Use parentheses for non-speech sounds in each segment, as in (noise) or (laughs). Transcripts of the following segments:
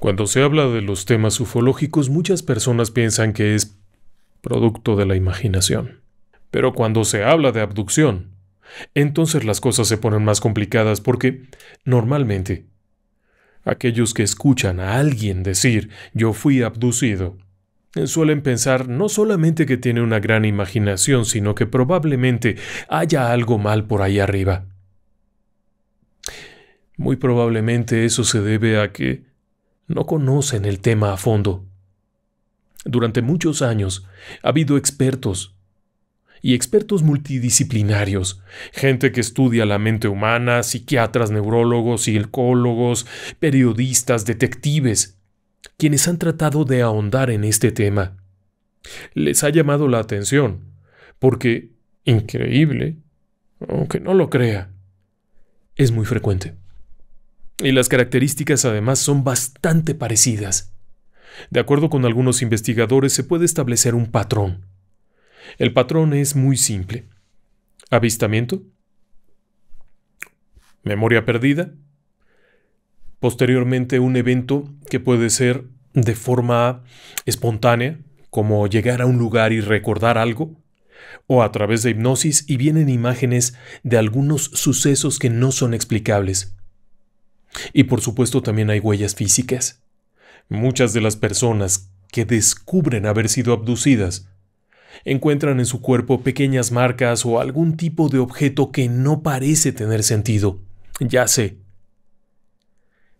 Cuando se habla de los temas ufológicos, muchas personas piensan que es producto de la imaginación. Pero cuando se habla de abducción, entonces las cosas se ponen más complicadas porque, normalmente, aquellos que escuchan a alguien decir yo fui abducido, eh, suelen pensar no solamente que tiene una gran imaginación, sino que probablemente haya algo mal por ahí arriba. Muy probablemente eso se debe a que no conocen el tema a fondo. Durante muchos años ha habido expertos y expertos multidisciplinarios, gente que estudia la mente humana, psiquiatras, neurólogos, psicólogos, periodistas, detectives, quienes han tratado de ahondar en este tema. Les ha llamado la atención, porque, increíble, aunque no lo crea, es muy frecuente. Y las características además son bastante parecidas. De acuerdo con algunos investigadores se puede establecer un patrón. El patrón es muy simple. Avistamiento. Memoria perdida. Posteriormente un evento que puede ser de forma espontánea, como llegar a un lugar y recordar algo, o a través de hipnosis y vienen imágenes de algunos sucesos que no son explicables. Y por supuesto también hay huellas físicas. Muchas de las personas que descubren haber sido abducidas encuentran en su cuerpo pequeñas marcas o algún tipo de objeto que no parece tener sentido. Ya sé.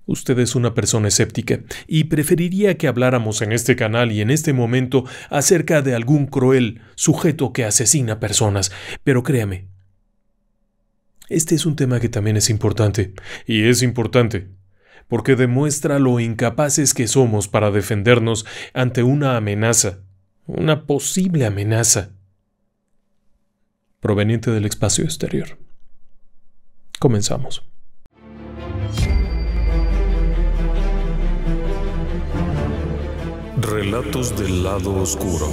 Usted es una persona escéptica y preferiría que habláramos en este canal y en este momento acerca de algún cruel sujeto que asesina personas, pero créame, este es un tema que también es importante, y es importante, porque demuestra lo incapaces que somos para defendernos ante una amenaza, una posible amenaza, proveniente del espacio exterior. Comenzamos. Relatos del lado oscuro.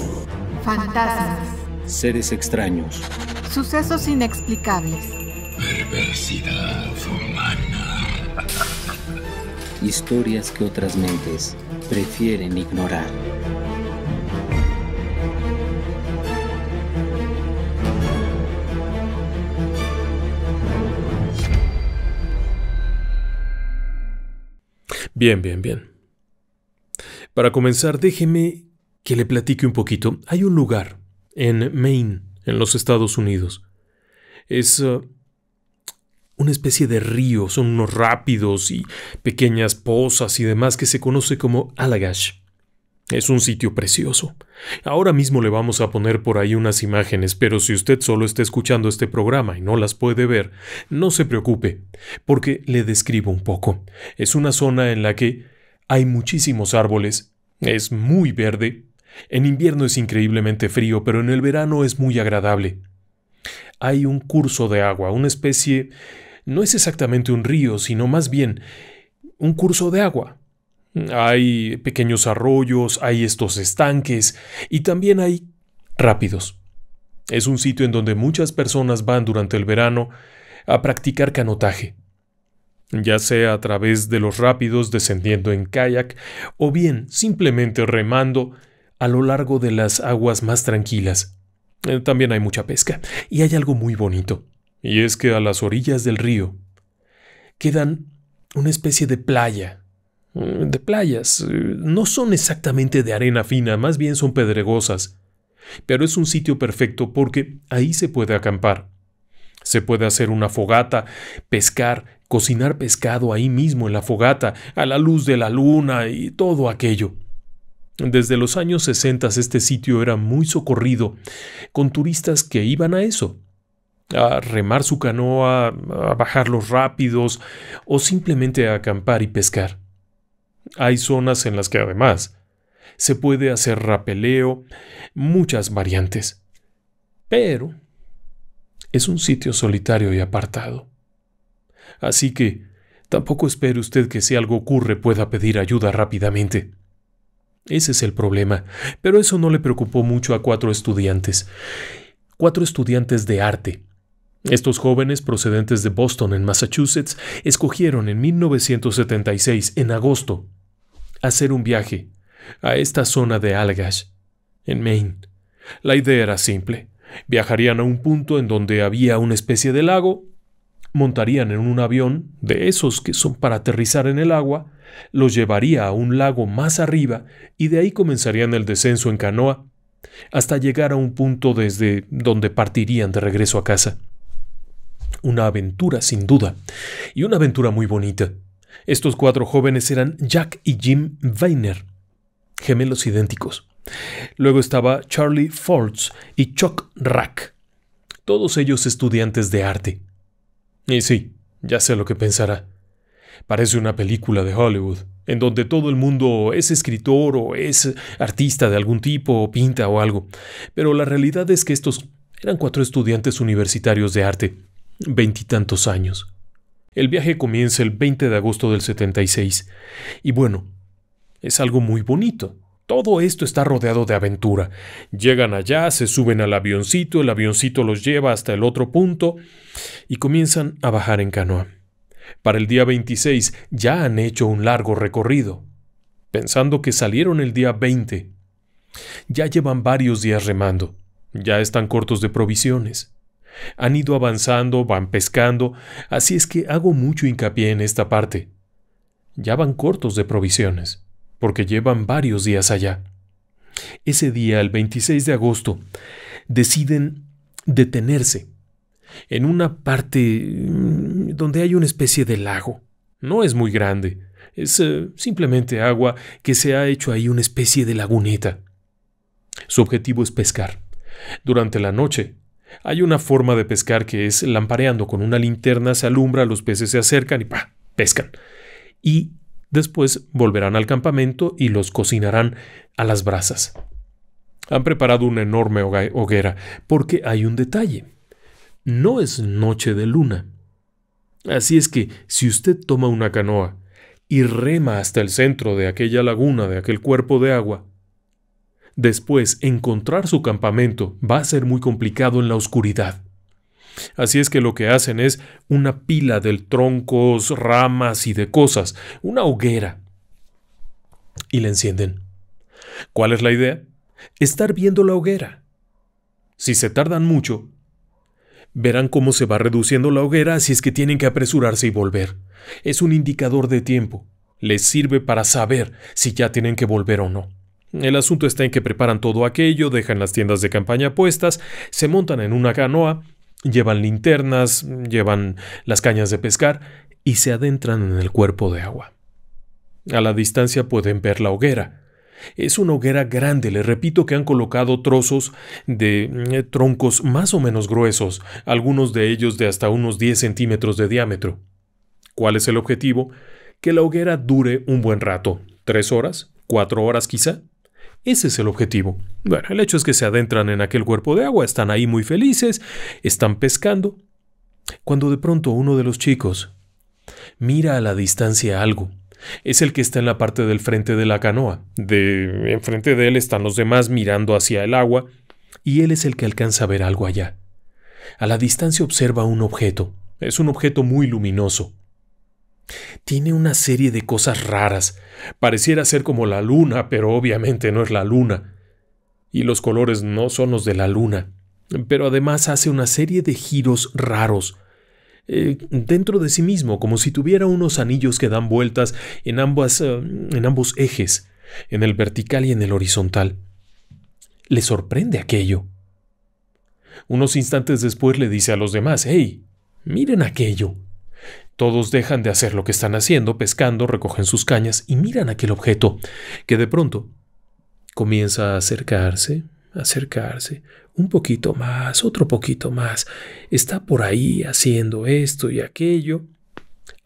Fantasmas. Seres extraños. Sucesos inexplicables. Perversidad humana. (laughs) Historias que otras mentes prefieren ignorar. Bien, bien, bien. Para comenzar, déjeme que le platique un poquito. Hay un lugar en Maine, en los Estados Unidos. Es uh, una especie de río, son unos rápidos y pequeñas pozas y demás que se conoce como Alagash. Es un sitio precioso. Ahora mismo le vamos a poner por ahí unas imágenes, pero si usted solo está escuchando este programa y no las puede ver, no se preocupe, porque le describo un poco. Es una zona en la que hay muchísimos árboles, es muy verde, en invierno es increíblemente frío, pero en el verano es muy agradable. Hay un curso de agua, una especie no es exactamente un río, sino más bien un curso de agua. Hay pequeños arroyos, hay estos estanques y también hay rápidos. Es un sitio en donde muchas personas van durante el verano a practicar canotaje, ya sea a través de los rápidos descendiendo en kayak o bien simplemente remando a lo largo de las aguas más tranquilas. Eh, también hay mucha pesca y hay algo muy bonito y es que a las orillas del río quedan una especie de playa, mm, de playas, eh, no son exactamente de arena fina, más bien son pedregosas, pero es un sitio perfecto porque ahí se puede acampar. Se puede hacer una fogata, pescar, cocinar pescado ahí mismo en la fogata, a la luz de la luna y todo aquello. Desde los años 60 este sitio era muy socorrido, con turistas que iban a eso, a remar su canoa, a bajar los rápidos o simplemente a acampar y pescar. Hay zonas en las que además se puede hacer rapeleo, muchas variantes. Pero es un sitio solitario y apartado. Así que tampoco espere usted que si algo ocurre pueda pedir ayuda rápidamente. Ese es el problema, pero eso no le preocupó mucho a cuatro estudiantes. Cuatro estudiantes de arte, estos jóvenes procedentes de Boston, en Massachusetts, escogieron en 1976, en agosto, hacer un viaje a esta zona de algas, en Maine. La idea era simple. Viajarían a un punto en donde había una especie de lago, montarían en un avión, de esos que son para aterrizar en el agua, los llevaría a un lago más arriba y de ahí comenzarían el descenso en canoa, hasta llegar a un punto desde donde partirían de regreso a casa. Una aventura, sin duda. Y una aventura muy bonita. Estos cuatro jóvenes eran Jack y Jim Weiner, gemelos idénticos. Luego estaba Charlie Fords y Chuck Rack, todos ellos estudiantes de arte. Y sí, ya sé lo que pensará. Parece una película de Hollywood, en donde todo el mundo es escritor o es artista de algún tipo o pinta o algo. Pero la realidad es que estos eran cuatro estudiantes universitarios de arte, veintitantos años. El viaje comienza el 20 de agosto del 76. Y bueno, es algo muy bonito. Todo esto está rodeado de aventura. Llegan allá, se suben al avioncito, el avioncito los lleva hasta el otro punto y comienzan a bajar en canoa. Para el día 26 ya han hecho un largo recorrido, pensando que salieron el día 20. Ya llevan varios días remando, ya están cortos de provisiones. Han ido avanzando, van pescando, así es que hago mucho hincapié en esta parte. Ya van cortos de provisiones, porque llevan varios días allá. Ese día, el 26 de agosto, deciden detenerse en una parte mm, donde hay una especie de lago. No es muy grande, es eh, simplemente agua que se ha hecho ahí una especie de laguneta. Su objetivo es pescar. Durante la noche, hay una forma de pescar que es lampareando. Con una linterna se alumbra, los peces se acercan y pa pescan. Y después volverán al campamento y los cocinarán a las brasas. Han preparado una enorme hoguera, porque hay un detalle. No es noche de luna. Así es que si usted toma una canoa y rema hasta el centro de aquella laguna, de aquel cuerpo de agua, Después, encontrar su campamento va a ser muy complicado en la oscuridad. Así es que lo que hacen es una pila de troncos, ramas y de cosas, una hoguera. Y la encienden. ¿Cuál es la idea? Estar viendo la hoguera. Si se tardan mucho, verán cómo se va reduciendo la hoguera si es que tienen que apresurarse y volver. Es un indicador de tiempo. Les sirve para saber si ya tienen que volver o no. El asunto está en que preparan todo aquello, dejan las tiendas de campaña puestas, se montan en una canoa, llevan linternas, llevan las cañas de pescar y se adentran en el cuerpo de agua. A la distancia pueden ver la hoguera. Es una hoguera grande, le repito que han colocado trozos de eh, troncos más o menos gruesos, algunos de ellos de hasta unos 10 centímetros de diámetro. ¿Cuál es el objetivo? Que la hoguera dure un buen rato, tres horas, cuatro horas quizá. Ese es el objetivo. Bueno, el hecho es que se adentran en aquel cuerpo de agua, están ahí muy felices, están pescando, cuando de pronto uno de los chicos mira a la distancia algo. Es el que está en la parte del frente de la canoa. De enfrente de él están los demás mirando hacia el agua, y él es el que alcanza a ver algo allá. A la distancia observa un objeto. Es un objeto muy luminoso. Tiene una serie de cosas raras. Pareciera ser como la luna, pero obviamente no es la luna. Y los colores no son los de la luna. Pero además hace una serie de giros raros. Eh, dentro de sí mismo, como si tuviera unos anillos que dan vueltas en, eh, en ambos ejes, en el vertical y en el horizontal. Le sorprende aquello. Unos instantes después le dice a los demás, ¡Hey! Miren aquello. Todos dejan de hacer lo que están haciendo, pescando, recogen sus cañas y miran aquel objeto, que de pronto comienza a acercarse, acercarse, un poquito más, otro poquito más. Está por ahí haciendo esto y aquello.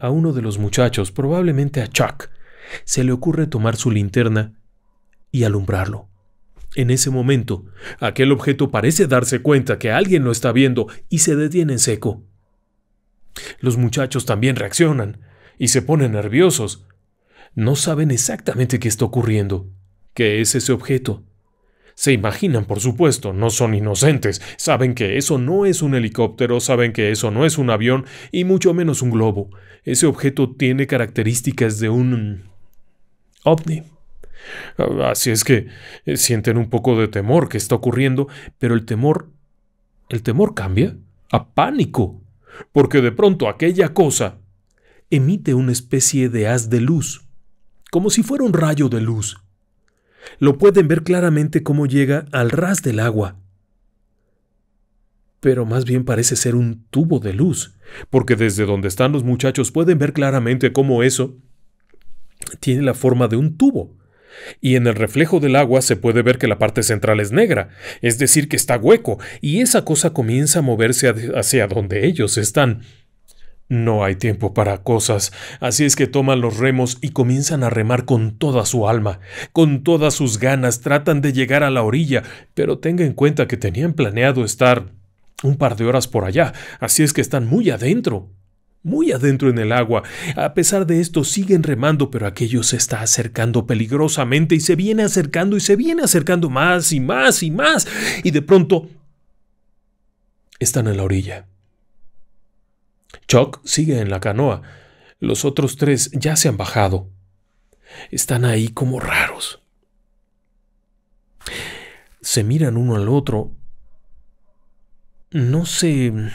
A uno de los muchachos, probablemente a Chuck, se le ocurre tomar su linterna y alumbrarlo. En ese momento, aquel objeto parece darse cuenta que alguien lo está viendo y se detiene en seco. Los muchachos también reaccionan y se ponen nerviosos. No saben exactamente qué está ocurriendo, qué es ese objeto. Se imaginan, por supuesto, no son inocentes, saben que eso no es un helicóptero, saben que eso no es un avión y mucho menos un globo. Ese objeto tiene características de un ovni. Así es que eh, sienten un poco de temor que está ocurriendo, pero el temor... ¿El temor cambia? A pánico porque de pronto aquella cosa emite una especie de haz de luz, como si fuera un rayo de luz. Lo pueden ver claramente cómo llega al ras del agua. Pero más bien parece ser un tubo de luz, porque desde donde están los muchachos pueden ver claramente cómo eso tiene la forma de un tubo, y en el reflejo del agua se puede ver que la parte central es negra, es decir, que está hueco, y esa cosa comienza a moverse hacia donde ellos están. No hay tiempo para cosas, así es que toman los remos y comienzan a remar con toda su alma, con todas sus ganas, tratan de llegar a la orilla, pero tenga en cuenta que tenían planeado estar un par de horas por allá, así es que están muy adentro muy adentro en el agua. A pesar de esto, siguen remando, pero aquello se está acercando peligrosamente y se viene acercando y se viene acercando más y más y más. Y de pronto, están en la orilla. Chuck sigue en la canoa. Los otros tres ya se han bajado. Están ahí como raros. Se miran uno al otro. No se... Sé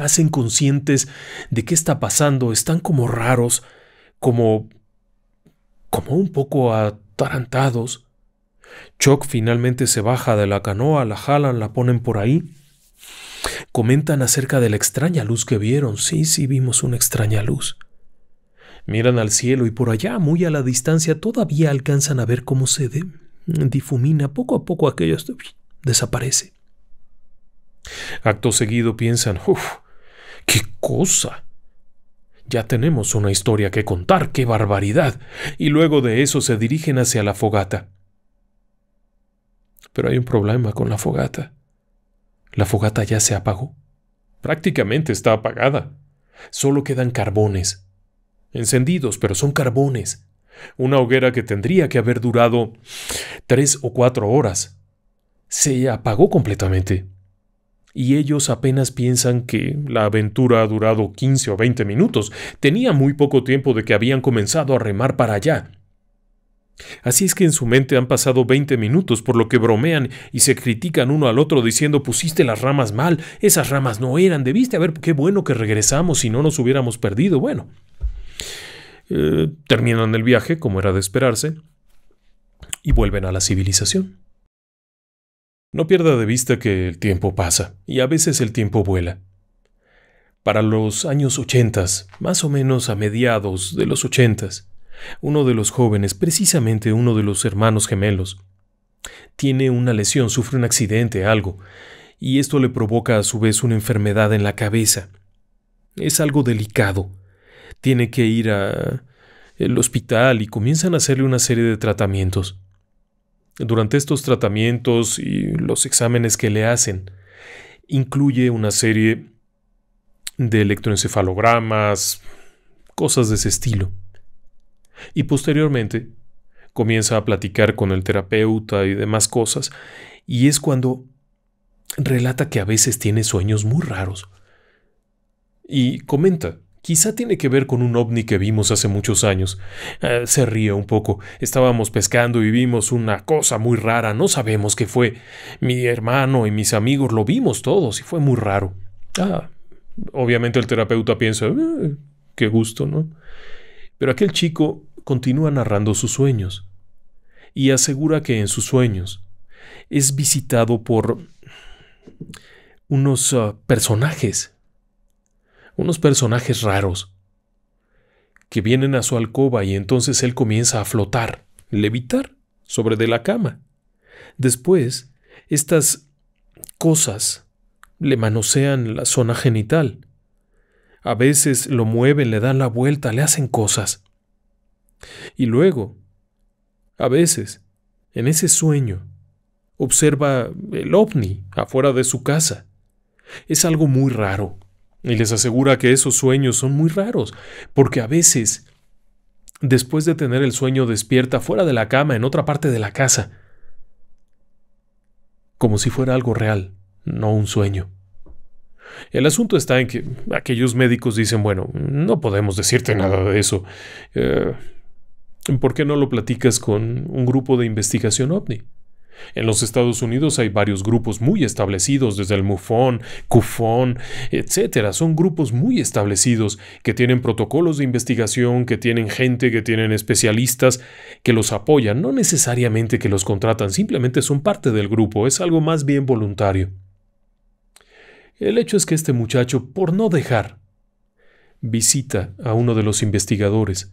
hacen conscientes de qué está pasando, están como raros, como... como un poco atarantados. Chuck finalmente se baja de la canoa, la jalan, la ponen por ahí. Comentan acerca de la extraña luz que vieron. Sí, sí, vimos una extraña luz. Miran al cielo y por allá, muy a la distancia, todavía alcanzan a ver cómo se difumina poco a poco aquello desaparece. Acto seguido piensan, uff, qué cosa. Ya tenemos una historia que contar, qué barbaridad. Y luego de eso se dirigen hacia la fogata. Pero hay un problema con la fogata. La fogata ya se apagó. Prácticamente está apagada. Solo quedan carbones. Encendidos, pero son carbones. Una hoguera que tendría que haber durado tres o cuatro horas. Se apagó completamente y ellos apenas piensan que la aventura ha durado 15 o 20 minutos. Tenía muy poco tiempo de que habían comenzado a remar para allá. Así es que en su mente han pasado 20 minutos, por lo que bromean y se critican uno al otro diciendo pusiste las ramas mal, esas ramas no eran, debiste haber, qué bueno que regresamos si no nos hubiéramos perdido. Bueno, eh, terminan el viaje, como era de esperarse, y vuelven a la civilización. No pierda de vista que el tiempo pasa, y a veces el tiempo vuela. Para los años ochentas, más o menos a mediados de los ochentas, uno de los jóvenes, precisamente uno de los hermanos gemelos, tiene una lesión, sufre un accidente, algo, y esto le provoca a su vez una enfermedad en la cabeza. Es algo delicado. Tiene que ir al hospital y comienzan a hacerle una serie de tratamientos. Durante estos tratamientos y los exámenes que le hacen, incluye una serie de electroencefalogramas, cosas de ese estilo. Y posteriormente comienza a platicar con el terapeuta y demás cosas, y es cuando relata que a veces tiene sueños muy raros. Y comenta Quizá tiene que ver con un ovni que vimos hace muchos años. Eh, se ríe un poco. Estábamos pescando y vimos una cosa muy rara. No sabemos qué fue. Mi hermano y mis amigos lo vimos todos y fue muy raro. Ah, obviamente el terapeuta piensa, eh, qué gusto, ¿no? Pero aquel chico continúa narrando sus sueños y asegura que en sus sueños es visitado por unos ah, personajes unos personajes raros, que vienen a su alcoba y entonces él comienza a flotar, levitar, sobre de la cama. Después, estas cosas le manosean la zona genital. A veces lo mueven, le dan la vuelta, le hacen cosas. Y luego, a veces, en ese sueño, observa el ovni afuera de su casa. Es algo muy raro. Y les asegura que esos sueños son muy raros, porque a veces, después de tener el sueño, despierta fuera de la cama, en otra parte de la casa, como si fuera algo real, no un sueño. El asunto está en que aquellos médicos dicen, bueno, no podemos decirte nada de eso. Eh, ¿Por qué no lo platicas con un grupo de investigación ovni? En los Estados Unidos hay varios grupos muy establecidos, desde el MUFON, CUFON, etc. Son grupos muy establecidos que tienen protocolos de investigación, que tienen gente, que tienen especialistas que los apoyan, no necesariamente que los contratan, simplemente son parte del grupo, es algo más bien voluntario. El hecho es que este muchacho, por no dejar, visita a uno de los investigadores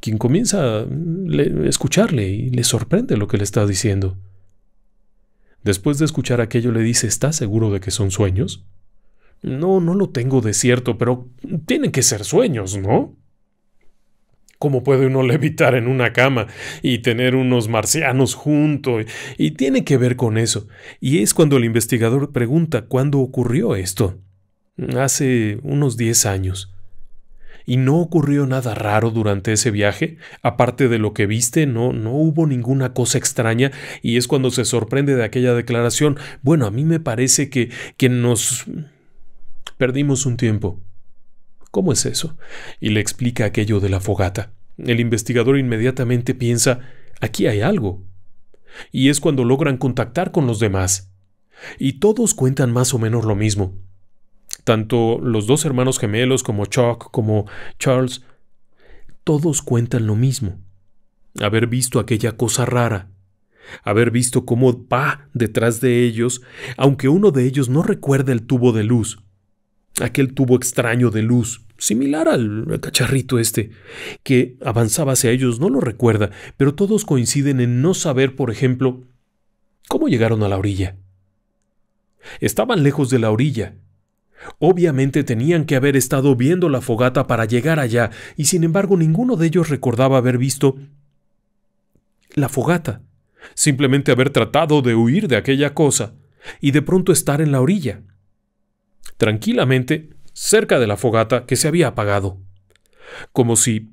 quien comienza a mm, escucharle y le sorprende lo que le está diciendo. Después de escuchar aquello le dice, ¿estás seguro de que son sueños? No, no lo tengo de cierto, pero tienen que ser sueños, ¿no? ¿Cómo puede uno levitar en una cama y tener unos marcianos junto? Y, y tiene que ver con eso. Y es cuando el investigador pregunta cuándo ocurrió esto. Hace unos 10 años. ¿Y no ocurrió nada raro durante ese viaje? Aparte de lo que viste, no, no hubo ninguna cosa extraña y es cuando se sorprende de aquella declaración. Bueno, a mí me parece que, que nos... perdimos un tiempo. ¿Cómo es eso? Y le explica aquello de la fogata. El investigador inmediatamente piensa, aquí hay algo. Y es cuando logran contactar con los demás. Y todos cuentan más o menos lo mismo. Tanto los dos hermanos gemelos como Chuck, como Charles, todos cuentan lo mismo. Haber visto aquella cosa rara, haber visto cómo va detrás de ellos, aunque uno de ellos no recuerda el tubo de luz, aquel tubo extraño de luz, similar al cacharrito este, que avanzaba hacia ellos, no lo recuerda, pero todos coinciden en no saber, por ejemplo, cómo llegaron a la orilla. Estaban lejos de la orilla, Obviamente tenían que haber estado viendo la fogata para llegar allá, y sin embargo ninguno de ellos recordaba haber visto la fogata, simplemente haber tratado de huir de aquella cosa, y de pronto estar en la orilla, tranquilamente, cerca de la fogata que se había apagado, como si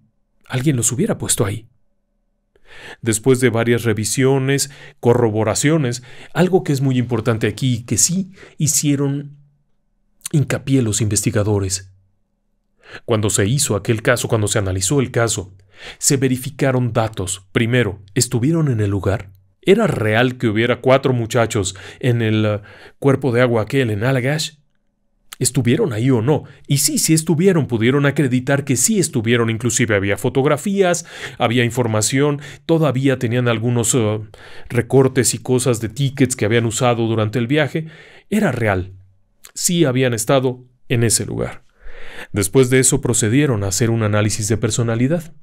alguien los hubiera puesto ahí. Después de varias revisiones, corroboraciones, algo que es muy importante aquí, que sí hicieron hincapié los investigadores. Cuando se hizo aquel caso, cuando se analizó el caso, se verificaron datos. Primero, ¿estuvieron en el lugar? ¿Era real que hubiera cuatro muchachos en el eh, cuerpo de agua aquel en Alagash? ¿Estuvieron ahí o no? Y sí, sí estuvieron, pudieron acreditar que sí estuvieron, inclusive había fotografías, había información, todavía tenían algunos eh, recortes y cosas de tickets que habían usado durante el viaje. Era real, sí habían estado en ese lugar. Después de eso procedieron a hacer un análisis de personalidad.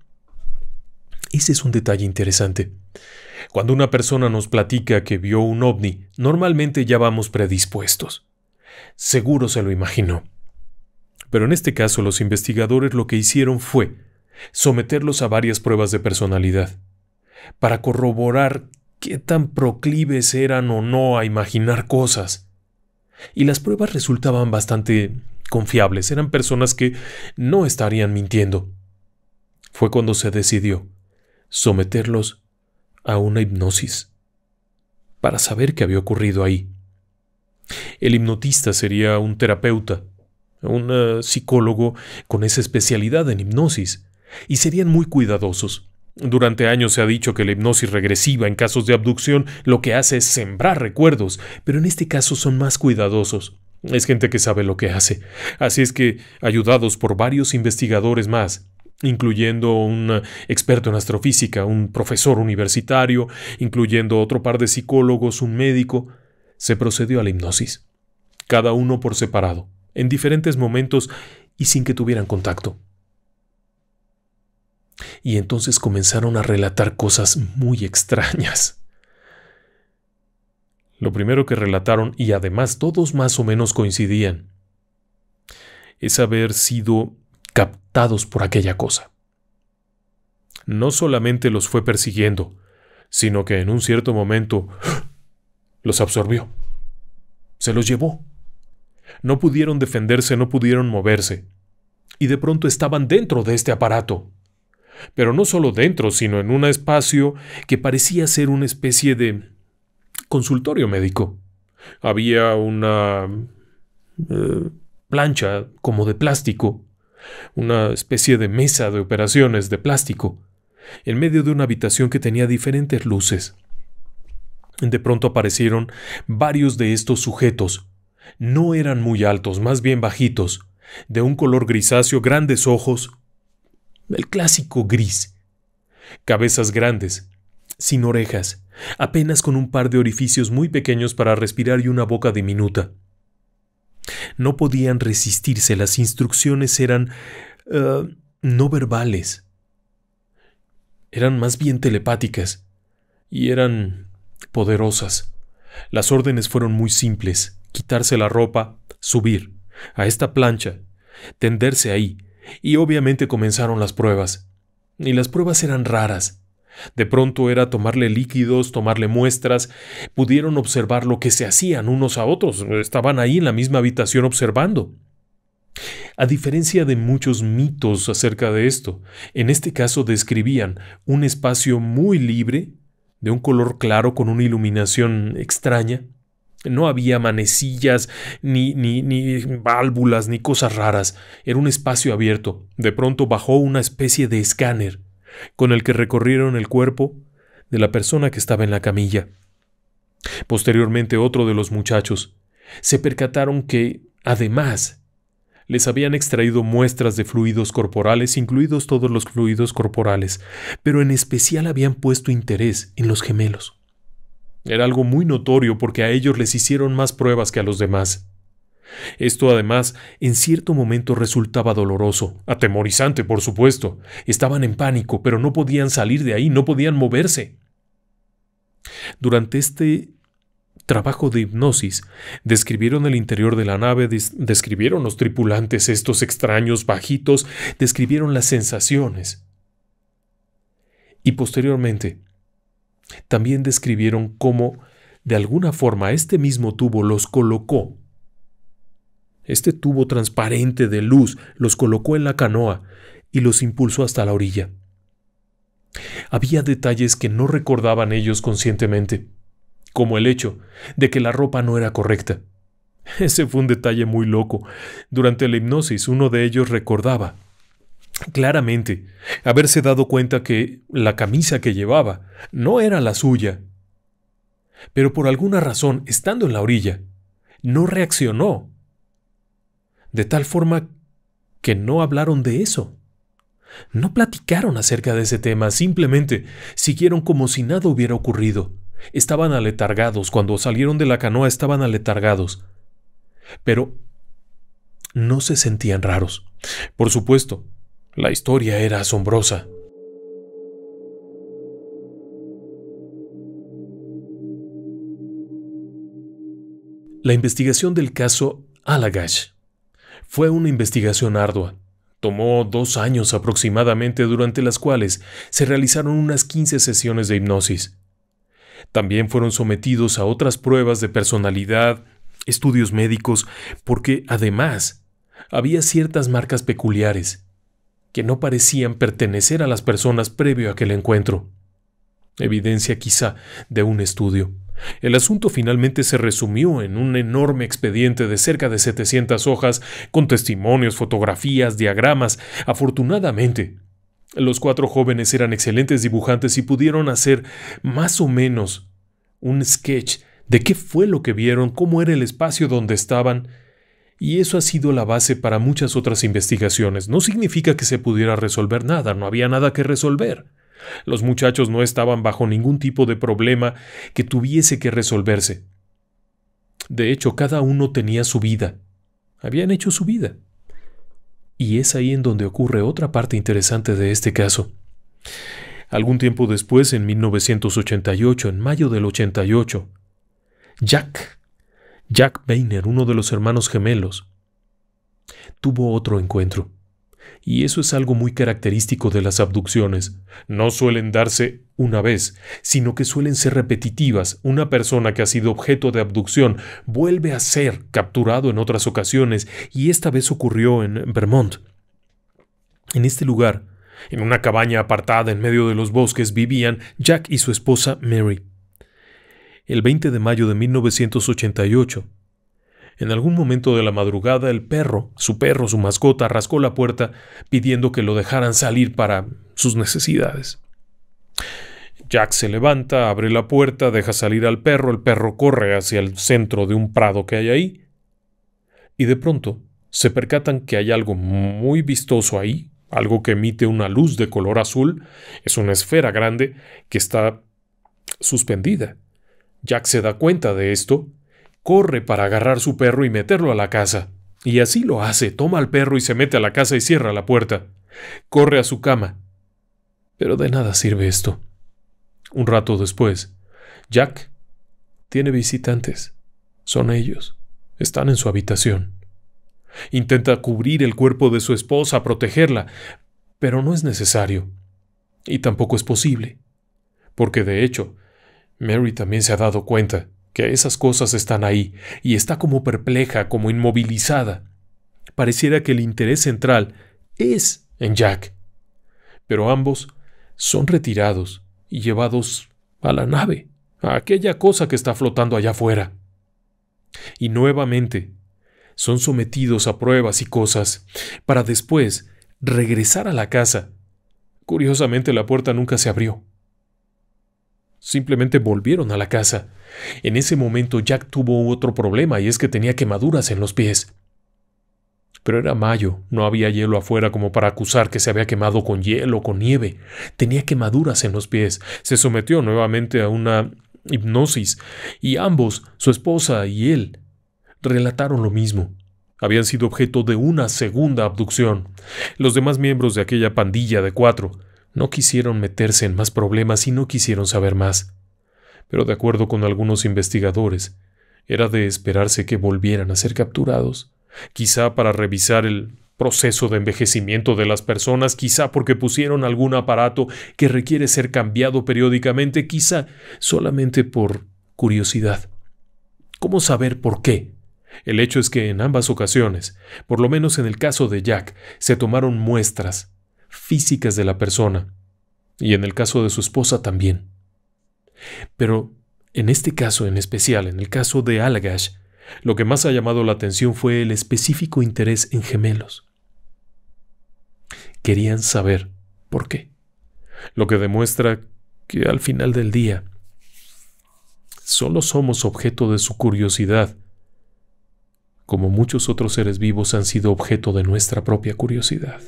Ese es un detalle interesante. Cuando una persona nos platica que vio un ovni, normalmente ya vamos predispuestos. Seguro se lo imaginó. Pero en este caso los investigadores lo que hicieron fue someterlos a varias pruebas de personalidad, para corroborar qué tan proclives eran o no a imaginar cosas y las pruebas resultaban bastante confiables, eran personas que no estarían mintiendo. Fue cuando se decidió someterlos a una hipnosis para saber qué había ocurrido ahí. El hipnotista sería un terapeuta, un eh, psicólogo con esa especialidad en hipnosis, y serían muy cuidadosos. Durante años se ha dicho que la hipnosis regresiva en casos de abducción lo que hace es sembrar recuerdos, pero en este caso son más cuidadosos. Es gente que sabe lo que hace. Así es que, ayudados por varios investigadores más, incluyendo un experto en astrofísica, un profesor universitario, incluyendo otro par de psicólogos, un médico, se procedió a la hipnosis. Cada uno por separado, en diferentes momentos y sin que tuvieran contacto. Y entonces comenzaron a relatar cosas muy extrañas. Lo primero que relataron, y además todos más o menos coincidían, es haber sido captados por aquella cosa. No solamente los fue persiguiendo, sino que en un cierto momento (gasps) los absorbió. Se los llevó. No pudieron defenderse, no pudieron moverse. Y de pronto estaban dentro de este aparato pero no solo dentro, sino en un espacio que parecía ser una especie de consultorio médico. Había una eh, plancha como de plástico, una especie de mesa de operaciones de plástico, en medio de una habitación que tenía diferentes luces. De pronto aparecieron varios de estos sujetos. No eran muy altos, más bien bajitos, de un color grisáceo, grandes ojos, el clásico gris. Cabezas grandes, sin orejas, apenas con un par de orificios muy pequeños para respirar y una boca diminuta. No podían resistirse, las instrucciones eran eh, no verbales. Eran más bien telepáticas y eran poderosas. Las órdenes fueron muy simples, quitarse la ropa, subir, a esta plancha, tenderse ahí, y obviamente comenzaron las pruebas. Y las pruebas eran raras. De pronto era tomarle líquidos, tomarle muestras, pudieron observar lo que se hacían unos a otros, estaban ahí en la misma habitación observando. A diferencia de muchos mitos acerca de esto, en este caso describían un espacio muy libre, de un color claro con una iluminación extraña, no había manecillas, ni, ni, válvulas, ni cosas raras. Era un espacio abierto. De pronto bajó una especie de escáner, con el que recorrieron el cuerpo de la persona que estaba en la camilla. Posteriormente otro de los muchachos se percataron que, además, les habían extraído muestras de fluidos corporales, incluidos todos los fluidos corporales, pero en especial habían puesto interés en los gemelos. Era algo muy notorio porque a ellos les hicieron más pruebas que a los demás. Esto además en cierto momento resultaba doloroso, atemorizante, por supuesto. Estaban en pánico, pero no podían salir de ahí, no podían moverse. Durante este trabajo de hipnosis, describieron el interior de la nave, describieron los tripulantes, estos extraños, bajitos, describieron las sensaciones. Y posteriormente, también describieron cómo, de alguna forma, este mismo tubo los colocó. Este tubo transparente de luz los colocó en la canoa y los impulsó hasta la orilla. Había detalles que no recordaban ellos conscientemente, como el hecho de que la ropa no era correcta. Ese fue un detalle muy loco. Durante la hipnosis uno de ellos recordaba Claramente, haberse dado cuenta que la camisa que llevaba no era la suya. Pero por alguna razón, estando en la orilla, no reaccionó. De tal forma que no hablaron de eso. No platicaron acerca de ese tema, simplemente siguieron como si nada hubiera ocurrido. Estaban aletargados, cuando salieron de la canoa estaban aletargados. Pero no se sentían raros. Por supuesto, la historia era asombrosa. La investigación del caso Alagash fue una investigación ardua. Tomó dos años aproximadamente durante las cuales se realizaron unas 15 sesiones de hipnosis. También fueron sometidos a otras pruebas de personalidad, estudios médicos, porque además había ciertas marcas peculiares que no parecían pertenecer a las personas previo a aquel encuentro. Evidencia quizá de un estudio. El asunto finalmente se resumió en un enorme expediente de cerca de 700 hojas, con testimonios, fotografías, diagramas. Afortunadamente, los cuatro jóvenes eran excelentes dibujantes y pudieron hacer más o menos un sketch de qué fue lo que vieron, cómo era el espacio donde estaban y eso ha sido la base para muchas otras investigaciones. No significa que se pudiera resolver nada, no había nada que resolver. Los muchachos no estaban bajo ningún tipo de problema que tuviese que resolverse. De hecho, cada uno tenía su vida. Habían hecho su vida. Y es ahí en donde ocurre otra parte interesante de este caso. Algún tiempo después, en 1988, en mayo del 88, Jack Jack Boehner, uno de los hermanos gemelos, tuvo otro encuentro. Y eso es algo muy característico de las abducciones. No suelen darse una vez, sino que suelen ser repetitivas. Una persona que ha sido objeto de abducción vuelve a ser capturado en otras ocasiones, y esta vez ocurrió en Vermont. En este lugar, en una cabaña apartada en medio de los bosques, vivían Jack y su esposa Mary el 20 de mayo de 1988. En algún momento de la madrugada el perro, su perro, su mascota, rascó la puerta pidiendo que lo dejaran salir para sus necesidades. Jack se levanta, abre la puerta, deja salir al perro, el perro corre hacia el centro de un prado que hay ahí, y de pronto se percatan que hay algo muy vistoso ahí, algo que emite una luz de color azul, es una esfera grande que está suspendida. Jack se da cuenta de esto, corre para agarrar su perro y meterlo a la casa. Y así lo hace, toma al perro y se mete a la casa y cierra la puerta. Corre a su cama. Pero de nada sirve esto. Un rato después, Jack tiene visitantes. Son ellos. Están en su habitación. Intenta cubrir el cuerpo de su esposa, protegerla, pero no es necesario. Y tampoco es posible. Porque de hecho, Mary también se ha dado cuenta que esas cosas están ahí y está como perpleja, como inmovilizada. Pareciera que el interés central es en Jack. Pero ambos son retirados y llevados a la nave, a aquella cosa que está flotando allá afuera. Y nuevamente son sometidos a pruebas y cosas, para después regresar a la casa. Curiosamente la puerta nunca se abrió. Simplemente volvieron a la casa. En ese momento Jack tuvo otro problema y es que tenía quemaduras en los pies. Pero era mayo, no había hielo afuera como para acusar que se había quemado con hielo o con nieve. Tenía quemaduras en los pies. Se sometió nuevamente a una hipnosis y ambos, su esposa y él, relataron lo mismo. Habían sido objeto de una segunda abducción. Los demás miembros de aquella pandilla de cuatro no quisieron meterse en más problemas y no quisieron saber más. Pero de acuerdo con algunos investigadores, era de esperarse que volvieran a ser capturados, quizá para revisar el proceso de envejecimiento de las personas, quizá porque pusieron algún aparato que requiere ser cambiado periódicamente, quizá solamente por curiosidad. ¿Cómo saber por qué? El hecho es que en ambas ocasiones, por lo menos en el caso de Jack, se tomaron muestras físicas de la persona, y en el caso de su esposa también. Pero en este caso en especial, en el caso de Alagash, lo que más ha llamado la atención fue el específico interés en gemelos. Querían saber por qué, lo que demuestra que al final del día solo somos objeto de su curiosidad, como muchos otros seres vivos han sido objeto de nuestra propia curiosidad.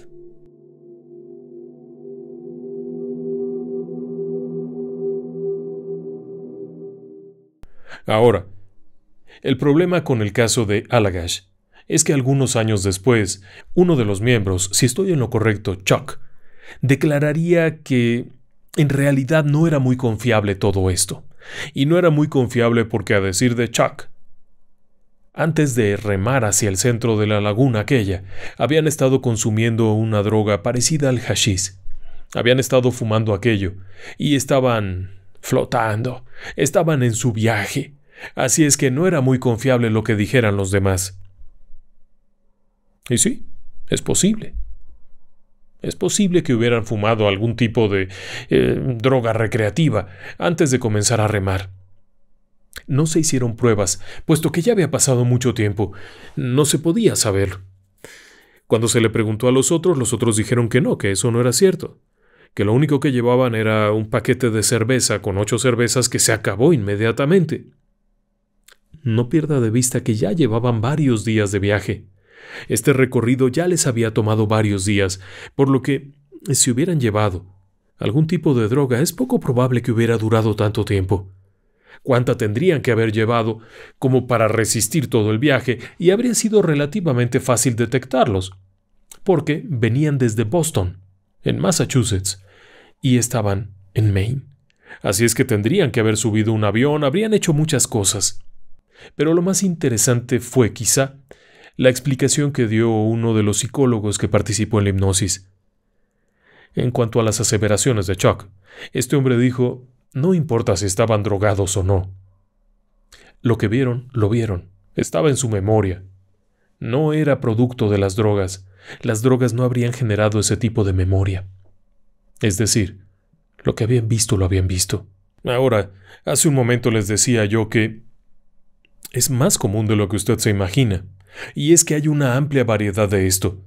Ahora, el problema con el caso de Alagash es que algunos años después, uno de los miembros, si estoy en lo correcto, Chuck, declararía que en realidad no era muy confiable todo esto. Y no era muy confiable porque, a decir de Chuck, antes de remar hacia el centro de la laguna aquella, habían estado consumiendo una droga parecida al hashish. Habían estado fumando aquello y estaban flotando. Estaban en su viaje, así es que no era muy confiable lo que dijeran los demás. Y sí, es posible. Es posible que hubieran fumado algún tipo de eh, droga recreativa antes de comenzar a remar. No se hicieron pruebas, puesto que ya había pasado mucho tiempo. No se podía saber. Cuando se le preguntó a los otros, los otros dijeron que no, que eso no era cierto que lo único que llevaban era un paquete de cerveza con ocho cervezas que se acabó inmediatamente. No pierda de vista que ya llevaban varios días de viaje. Este recorrido ya les había tomado varios días, por lo que, si hubieran llevado algún tipo de droga, es poco probable que hubiera durado tanto tiempo. ¿Cuánta tendrían que haber llevado como para resistir todo el viaje? Y habría sido relativamente fácil detectarlos, porque venían desde Boston en Massachusetts, y estaban en Maine. Así es que tendrían que haber subido un avión, habrían hecho muchas cosas. Pero lo más interesante fue quizá la explicación que dio uno de los psicólogos que participó en la hipnosis. En cuanto a las aseveraciones de Chuck, este hombre dijo, no importa si estaban drogados o no. Lo que vieron, lo vieron. Estaba en su memoria no era producto de las drogas. Las drogas no habrían generado ese tipo de memoria. Es decir, lo que habían visto lo habían visto. Ahora, hace un momento les decía yo que es más común de lo que usted se imagina, y es que hay una amplia variedad de esto.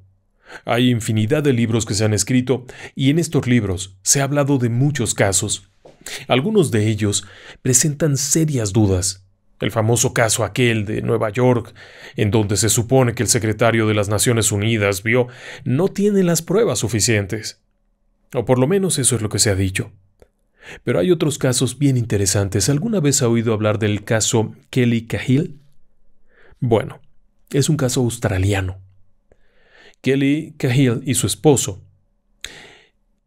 Hay infinidad de libros que se han escrito, y en estos libros se ha hablado de muchos casos. Algunos de ellos presentan serias dudas, el famoso caso aquel de Nueva York, en donde se supone que el secretario de las Naciones Unidas vio, no tiene las pruebas suficientes. O por lo menos eso es lo que se ha dicho. Pero hay otros casos bien interesantes. ¿Alguna vez ha oído hablar del caso Kelly Cahill? Bueno, es un caso australiano. Kelly Cahill y su esposo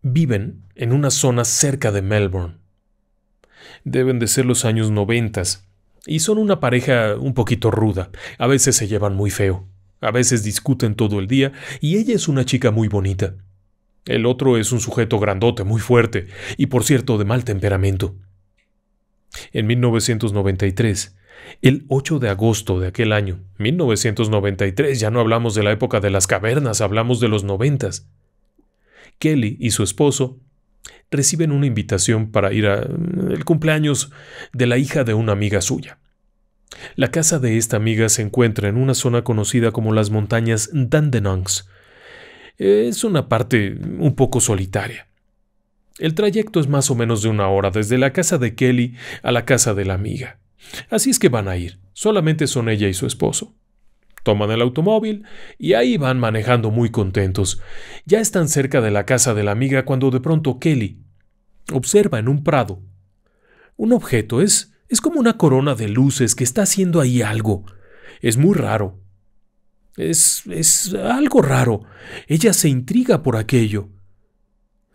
viven en una zona cerca de Melbourne. Deben de ser los años noventas y son una pareja un poquito ruda. A veces se llevan muy feo. A veces discuten todo el día y ella es una chica muy bonita. El otro es un sujeto grandote, muy fuerte, y por cierto de mal temperamento. En 1993, el 8 de agosto de aquel año, 1993, ya no hablamos de la época de las cavernas, hablamos de los noventas. Kelly y su esposo reciben una invitación para ir al mm, cumpleaños de la hija de una amiga suya. La casa de esta amiga se encuentra en una zona conocida como las montañas Dandenongs. Es una parte un poco solitaria. El trayecto es más o menos de una hora desde la casa de Kelly a la casa de la amiga. Así es que van a ir. Solamente son ella y su esposo. Toman el automóvil y ahí van manejando muy contentos. Ya están cerca de la casa de la amiga cuando de pronto Kelly observa en un prado. Un objeto es es como una corona de luces que está haciendo ahí algo. Es muy raro. Es es algo raro. Ella se intriga por aquello.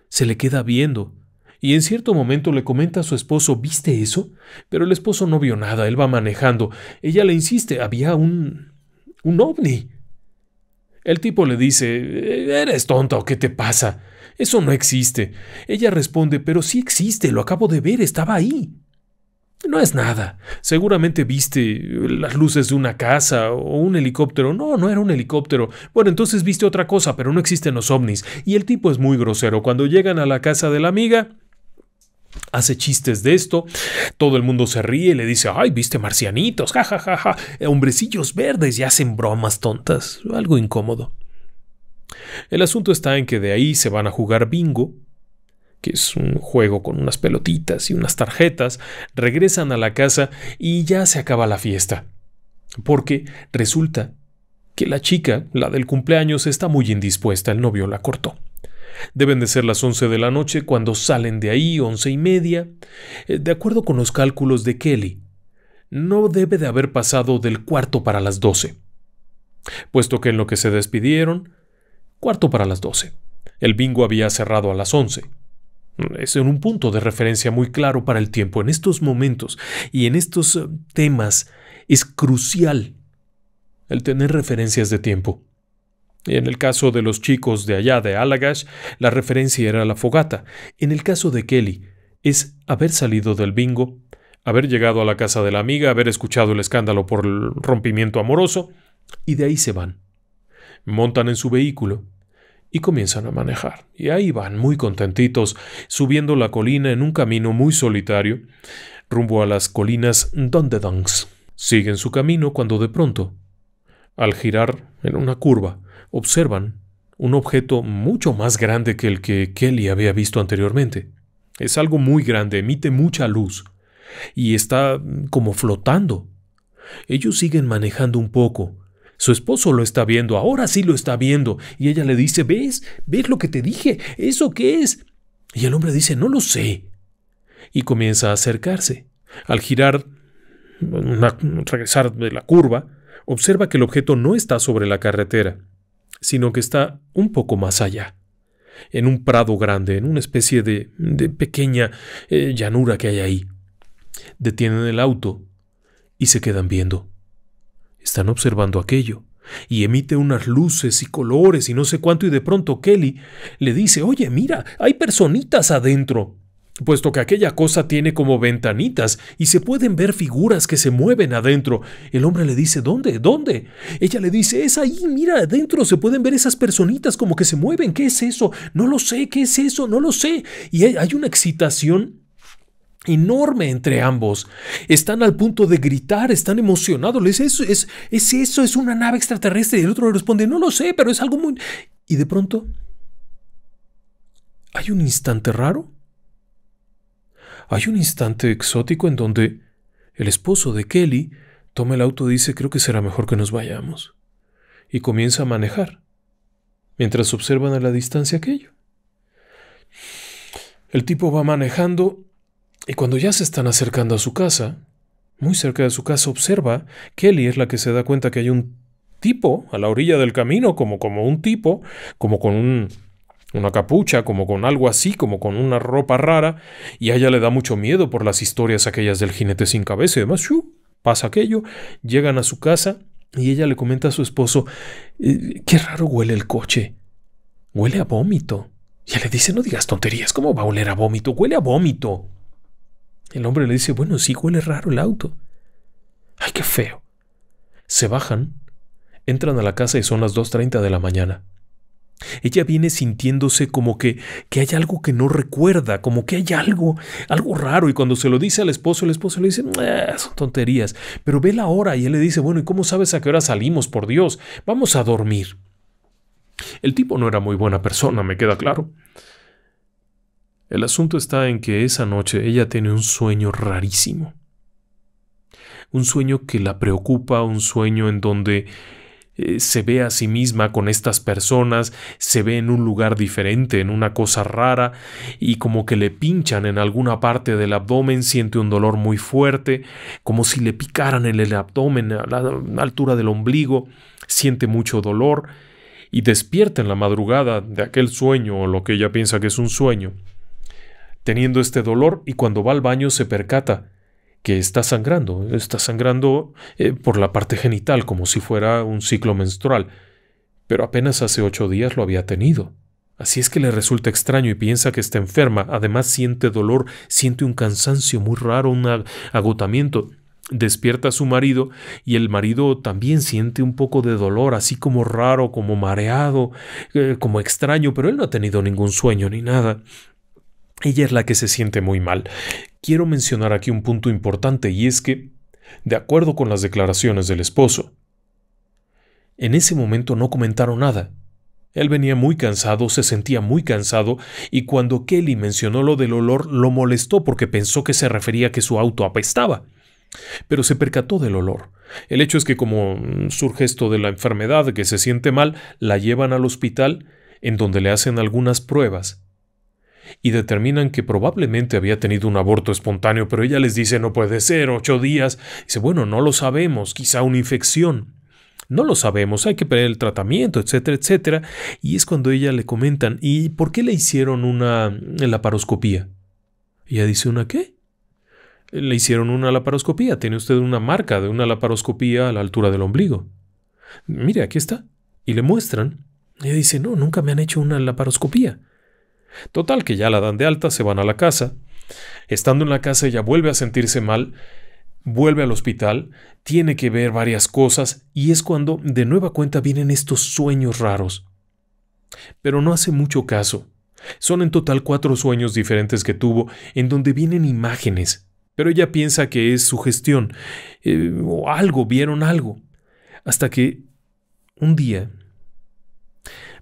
Se le queda viendo y en cierto momento le comenta a su esposo, ¿viste eso? Pero el esposo no vio nada, él va manejando. Ella le insiste, había un un ovni. El tipo le dice, eres tonto, ¿qué te pasa? Eso no existe. Ella responde, pero sí existe, lo acabo de ver, estaba ahí. No es nada. Seguramente viste las luces de una casa o un helicóptero. No, no era un helicóptero. Bueno, entonces viste otra cosa, pero no existen los ovnis. Y el tipo es muy grosero. Cuando llegan a la casa de la amiga, hace chistes de esto, todo el mundo se ríe, y le dice, ay, viste marcianitos, jajajaja, ja, ja, ja. hombrecillos verdes y hacen bromas tontas, algo incómodo. El asunto está en que de ahí se van a jugar bingo, que es un juego con unas pelotitas y unas tarjetas, regresan a la casa y ya se acaba la fiesta. Porque resulta que la chica, la del cumpleaños, está muy indispuesta, el novio la cortó. Deben de ser las 11 de la noche cuando salen de ahí, 11 y media. Eh, de acuerdo con los cálculos de Kelly, no debe de haber pasado del cuarto para las 12. Puesto que en lo que se despidieron, cuarto para las 12. El bingo había cerrado a las 11. Mm, es un punto de referencia muy claro para el tiempo. En estos momentos y en estos eh, temas es crucial el tener referencias de tiempo. En el caso de los chicos de allá de Allagash, la referencia era la fogata. En el caso de Kelly, es haber salido del bingo, haber llegado a la casa de la amiga, haber escuchado el escándalo por el rompimiento amoroso, y de ahí se van. Montan en su vehículo y comienzan a manejar. Y ahí van, muy contentitos, subiendo la colina en un camino muy solitario, rumbo a las colinas Dondedongs. Siguen su camino cuando de pronto, al girar en una curva, observan un objeto mucho más grande que el que Kelly había visto anteriormente. Es algo muy grande, emite mucha luz y está mm, como flotando. Ellos siguen manejando un poco. Su esposo lo está viendo, ahora sí lo está viendo, y ella le dice, ¿ves? ¿Ves lo que te dije? ¿Eso qué es? Y el hombre dice, no lo sé. Y comienza a acercarse. Al girar, mm, regresar de la curva, observa que el objeto no está sobre la carretera sino que está un poco más allá, en un prado grande, en una especie de, pequeña eh, llanura que hay ahí. Detienen el auto y se quedan viendo. Están observando aquello y emite unas luces y colores y no sé cuánto y de pronto Kelly le dice, oye, mira, hay personitas adentro puesto que aquella cosa tiene como ventanitas y se pueden ver figuras que se mueven adentro. El hombre le dice, ¿dónde? ¿Dónde? Ella le dice, es ahí, mira, adentro se pueden ver esas personitas como que se mueven. ¿Qué es eso? No lo sé, ¿qué es eso? No lo sé. Y hay una excitación enorme entre ambos. Están al punto de gritar, están emocionados. Le dice, es, es eso, es una nave extraterrestre. Y el otro le responde, no lo sé, pero es algo muy... Y de pronto... Hay un instante raro hay un instante exótico en donde el esposo de Kelly toma el auto y dice creo que será mejor que nos vayamos. Y comienza a manejar, mientras observan a la distancia aquello. El tipo va manejando y cuando ya se están acercando a su casa, muy cerca de su casa observa, Kelly es la que se da cuenta que hay un tipo a la orilla del camino, como, como un tipo, como con un una capucha, como con algo así, como con una ropa rara, y a ella le da mucho miedo por las historias aquellas del jinete sin cabeza y demás. Pasa aquello, llegan a su casa y ella le comenta a su esposo, eh, qué raro huele el coche, huele a vómito. Y le dice, no digas tonterías, ¿cómo va a oler a vómito? Huele a vómito. El hombre le dice, bueno, sí huele raro el auto. Ay, qué feo. Se bajan, entran a la casa y son las 2.30 de la mañana. Ella viene sintiéndose como que, que hay algo que no recuerda, como que hay algo, algo raro. Y cuando se lo dice al esposo, el esposo le dice, son tonterías. Pero ve la hora y él le dice, bueno, ¿y cómo sabes a qué hora salimos? Por Dios, vamos a dormir. El tipo no era muy buena persona, me queda claro. El asunto está en que esa noche ella tiene un sueño rarísimo. Un sueño que la preocupa, un sueño en donde eh, se ve a sí misma con estas personas, se ve en un lugar diferente, en una cosa rara, y como que le pinchan en alguna parte del abdomen, siente un dolor muy fuerte, como si le picaran en el abdomen, a la altura del ombligo, siente mucho dolor, y despierta en la madrugada de aquel sueño o lo que ella piensa que es un sueño, teniendo este dolor, y cuando va al baño se percata que está sangrando, está sangrando eh, por la parte genital como si fuera un ciclo menstrual, pero apenas hace ocho días lo había tenido. Así es que le resulta extraño y piensa que está enferma, además siente dolor, siente un cansancio muy raro, un agotamiento. Despierta a su marido y el marido también siente un poco de dolor, así como raro, como mareado, eh, como extraño, pero él no ha tenido ningún sueño ni nada. Ella es la que se siente muy mal. Quiero mencionar aquí un punto importante y es que, de acuerdo con las declaraciones del esposo, en ese momento no comentaron nada. Él venía muy cansado, se sentía muy cansado, y cuando Kelly mencionó lo del olor, lo molestó porque pensó que se refería a que su auto apestaba. Pero se percató del olor. El hecho es que como surge esto de la enfermedad, que se siente mal, la llevan al hospital, en donde le hacen algunas pruebas, y determinan que probablemente había tenido un aborto espontáneo, pero ella les dice no puede ser, ocho días. Dice, bueno, no lo sabemos, quizá una infección. No lo sabemos, hay que pedir el tratamiento, etcétera, etcétera. Y es cuando ella le comentan, ¿y por qué le hicieron una laparoscopía? Ella dice, ¿una qué? Le hicieron una laparoscopía, tiene usted una marca de una laparoscopía a la altura del ombligo. Mire, aquí está. Y le muestran. Ella dice, no, nunca me han hecho una laparoscopía. Total que ya la dan de alta, se van a la casa. Estando en la casa ella vuelve a sentirse mal, vuelve al hospital, tiene que ver varias cosas y es cuando de nueva cuenta vienen estos sueños raros. Pero no hace mucho caso. Son en total cuatro sueños diferentes que tuvo en donde vienen imágenes, pero ella piensa que es su gestión, eh, o algo, vieron algo. Hasta que un día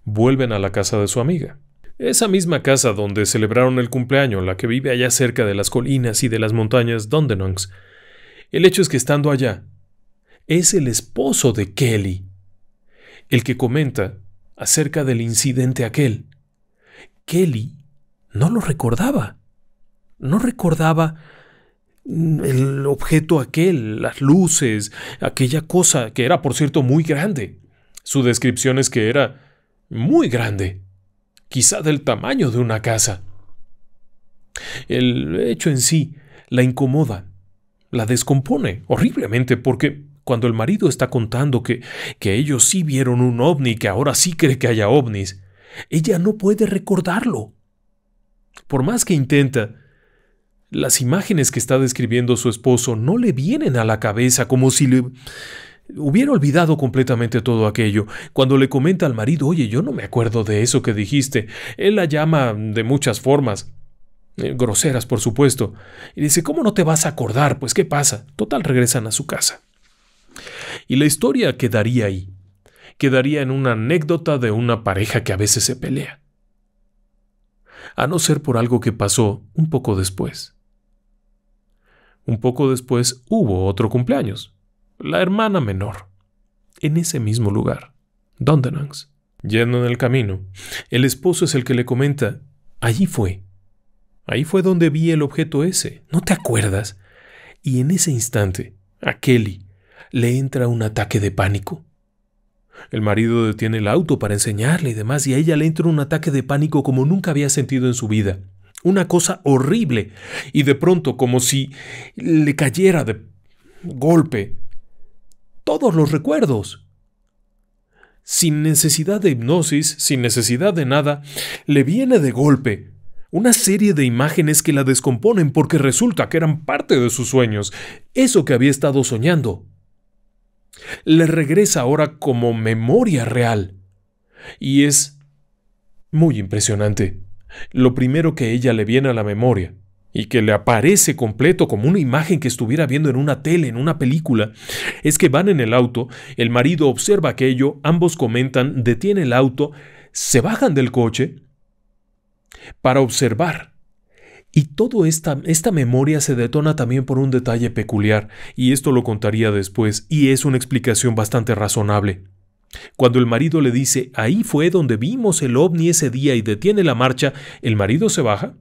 vuelven a la casa de su amiga. Esa misma casa donde celebraron el cumpleaños, la que vive allá cerca de las colinas y de las montañas Dondenongs. El hecho es que estando allá, es el esposo de Kelly el que comenta acerca del incidente aquel. Kelly no lo recordaba. No recordaba mm, el objeto aquel, las luces, aquella cosa que era, por cierto, muy grande. Su descripción es que era muy grande quizá del tamaño de una casa. El hecho en sí la incomoda, la descompone horriblemente porque cuando el marido está contando que, que ellos sí vieron un ovni, que ahora sí cree que haya ovnis, ella no puede recordarlo. Por más que intenta, las imágenes que está describiendo su esposo no le vienen a la cabeza como si le, Hubiera olvidado completamente todo aquello. Cuando le comenta al marido, oye, yo no me acuerdo de eso que dijiste. Él la llama de muchas formas. Eh, groseras, por supuesto. Y dice, ¿cómo no te vas a acordar? Pues, ¿qué pasa? Total, regresan a su casa. Y la historia quedaría ahí. Quedaría en una anécdota de una pareja que a veces se pelea. A no ser por algo que pasó un poco después. Un poco después hubo otro cumpleaños la hermana menor, en ese mismo lugar, Dondenangs. Yendo en el camino, el esposo es el que le comenta, allí fue, ahí fue donde vi el objeto ese, ¿no te acuerdas? Y en ese instante, a Kelly le entra un ataque de pánico. El marido detiene el auto para enseñarle y demás, y a ella le entra un ataque de pánico como nunca había sentido en su vida. Una cosa horrible. Y de pronto, como si le cayera de golpe todos los recuerdos. Sin necesidad de hipnosis, sin necesidad de nada, le viene de golpe una serie de imágenes que la descomponen porque resulta que eran parte de sus sueños, eso que había estado soñando. Le regresa ahora como memoria real. Y es muy impresionante. Lo primero que ella le viene a la memoria y que le aparece completo como una imagen que estuviera viendo en una tele, en una película, es que van en el auto, el marido observa aquello, ambos comentan, detiene el auto, se bajan del coche para observar. Y toda esta, esta memoria se detona también por un detalle peculiar, y esto lo contaría después, y es una explicación bastante razonable. Cuando el marido le dice, ahí fue donde vimos el ovni ese día y detiene la marcha, el marido se baja,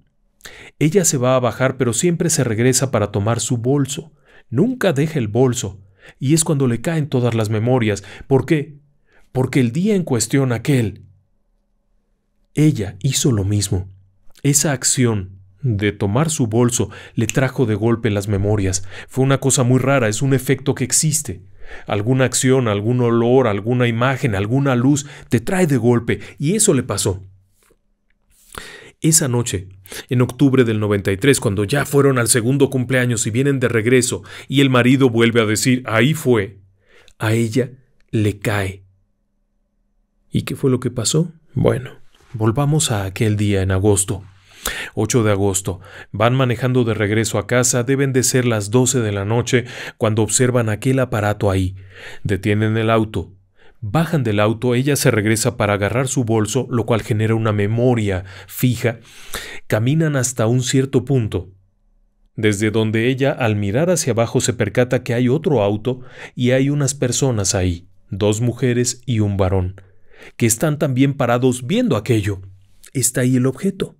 ella se va a bajar pero siempre se regresa para tomar su bolso. Nunca deja el bolso. Y es cuando le caen todas las memorias. ¿Por qué? Porque el día en cuestión aquel... Ella hizo lo mismo. Esa acción de tomar su bolso le trajo de golpe las memorias. Fue una cosa muy rara, es un efecto que existe. Alguna acción, algún olor, alguna imagen, alguna luz te trae de golpe, y eso le pasó. Esa noche, en octubre del 93, cuando ya fueron al segundo cumpleaños y vienen de regreso y el marido vuelve a decir, ahí fue, a ella le cae. ¿Y qué fue lo que pasó? Bueno, volvamos a aquel día en agosto. 8 de agosto. Van manejando de regreso a casa, deben de ser las 12 de la noche, cuando observan aquel aparato ahí. Detienen el auto, Bajan del auto, ella se regresa para agarrar su bolso, lo cual genera una memoria fija. Caminan hasta un cierto punto, desde donde ella al mirar hacia abajo se percata que hay otro auto y hay unas personas ahí, dos mujeres y un varón, que están también parados viendo aquello. Está ahí el objeto.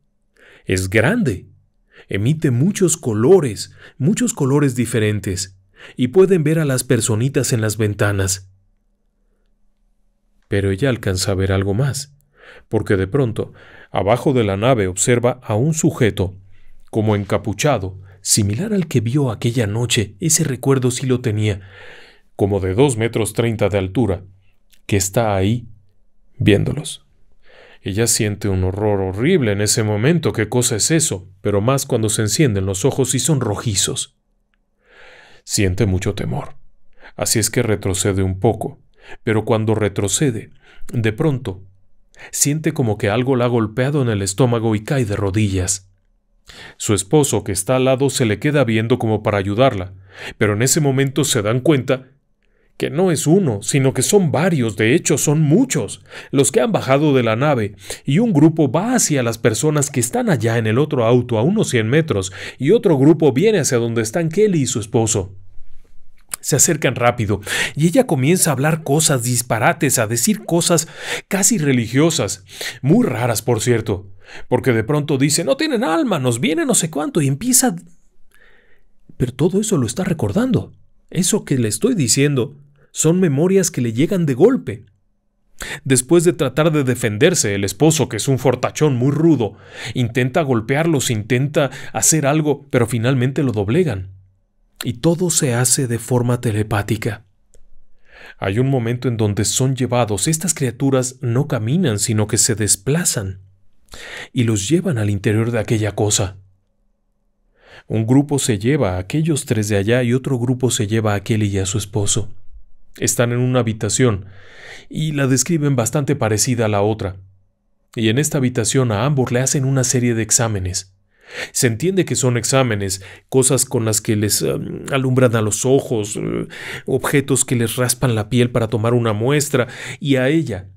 Es grande. Emite muchos colores, muchos colores diferentes, y pueden ver a las personitas en las ventanas pero ella alcanza a ver algo más, porque de pronto, abajo de la nave observa a un sujeto, como encapuchado, similar al que vio aquella noche, ese recuerdo sí lo tenía, como de dos metros treinta de altura, que está ahí viéndolos. Ella siente un horror horrible en ese momento, qué cosa es eso, pero más cuando se encienden los ojos y son rojizos. Siente mucho temor, así es que retrocede un poco, pero cuando retrocede, de pronto, siente como que algo la ha golpeado en el estómago y cae de rodillas. Su esposo, que está al lado, se le queda viendo como para ayudarla, pero en ese momento se dan cuenta que no es uno, sino que son varios, de hecho son muchos, los que han bajado de la nave, y un grupo va hacia las personas que están allá en el otro auto a unos 100 metros, y otro grupo viene hacia donde están Kelly y su esposo. Se acercan rápido y ella comienza a hablar cosas disparates, a decir cosas casi religiosas, muy raras por cierto, porque de pronto dice, no tienen alma, nos viene no sé cuánto y empieza... Pero todo eso lo está recordando. Eso que le estoy diciendo son memorias que le llegan de golpe. Después de tratar de defenderse, el esposo, que es un fortachón muy rudo, intenta golpearlos, intenta hacer algo, pero finalmente lo doblegan y todo se hace de forma telepática. Hay un momento en donde son llevados, estas criaturas no caminan, sino que se desplazan y los llevan al interior de aquella cosa. Un grupo se lleva a aquellos tres de allá y otro grupo se lleva a aquel y a su esposo. Están en una habitación y la describen bastante parecida a la otra. Y en esta habitación a ambos le hacen una serie de exámenes. Se entiende que son exámenes, cosas con las que les em, alumbran a los ojos, eh, objetos que les raspan la piel para tomar una muestra, y a ella